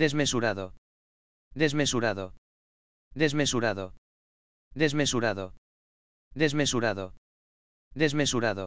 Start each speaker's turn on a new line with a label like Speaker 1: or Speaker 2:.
Speaker 1: Desmesurado. Desmesurado. Desmesurado. Desmesurado. Desmesurado. Desmesurado.